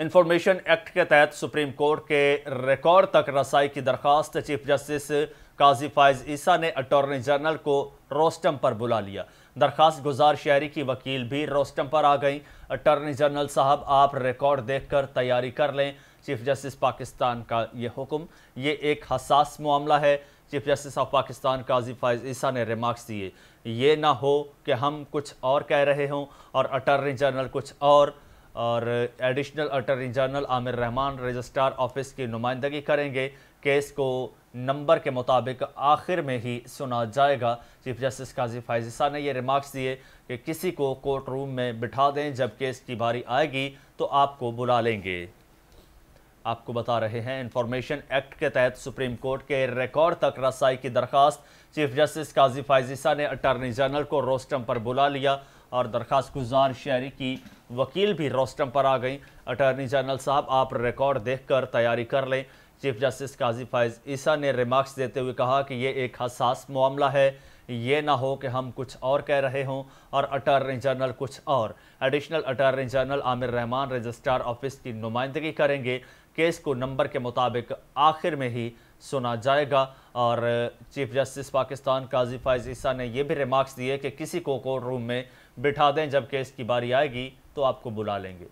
information act के तहत supreme court के रिकॉर्ड तक रसाई की दरखास्त चीफ जस्टिस काजी फायज ईसा ने अटॉर्नी जनरल को रोस्टम पर बुला लिया दरखास्त गुजार शहरी की वकील भी रोस्टम पर आ गई अटॉर्नी जनरल साहब आप रिकॉर्ड देखकर तैयारी कर लें चीफ जस्टिस पाकिस्तान का ये हुक्म ये एक हसास मामला है chief justice of Pakistan Qazi Faez Isa ने रिमार्क्स दिए ये ना हो कि हम कुछ और कह रहे हों और अटॉर्नी जनरल कुछ और और additional attorney general Aamir Rahman registrar office की नुमाइंदगी करेंगे केस को नंबर के मुताबिक आखिर में ही सुना जाएगा चीफ जस्टिस काजी फाइजिसा ने ये रिमार्क्स दिए कि किसी को कोर्ट रूम में बिठा दें जब केस की बारी आएगी तो आपको बुला लेंगे आपको बता रहे हैं इंफॉर्मेशन एक्ट के तहत सुप्रीम कोर्ट के रिकॉर्ड तक रसाई की दरखास्त चीफ जस्टिस काजी फाइजिसा ने अटर्नी जनरल को रोस्टम पर बुला लिया और दरखास्त गुजार शहरी की वकील भी रोस्टम पर आ गई अटॉर्नी जनरल साहब आप रिकॉर्ड देखकर तैयारी कर लें चीफ जस्टिस काजी फायज ईसा ने रिमार्क्स देते हुए कहा कि ये एक हसास मामला है ये ना हो कि हम कुछ और कह रहे हों और अटॉर्नी जनरल कुछ और additional attorney general Aamir Rahman registrar office की नुमाइंदगी करेंगे केस को नंबर के मुताबिक आखिर में ही सुना जाएगा और चीफ जस्टिस पाकिस्तान काजी फायज ईसा ने यह भी रिमार्क्स दिए कि किसी को कोर्ट रूम में बिठा दें जब केस की बारी आएगी तो आपको बुला लेंगे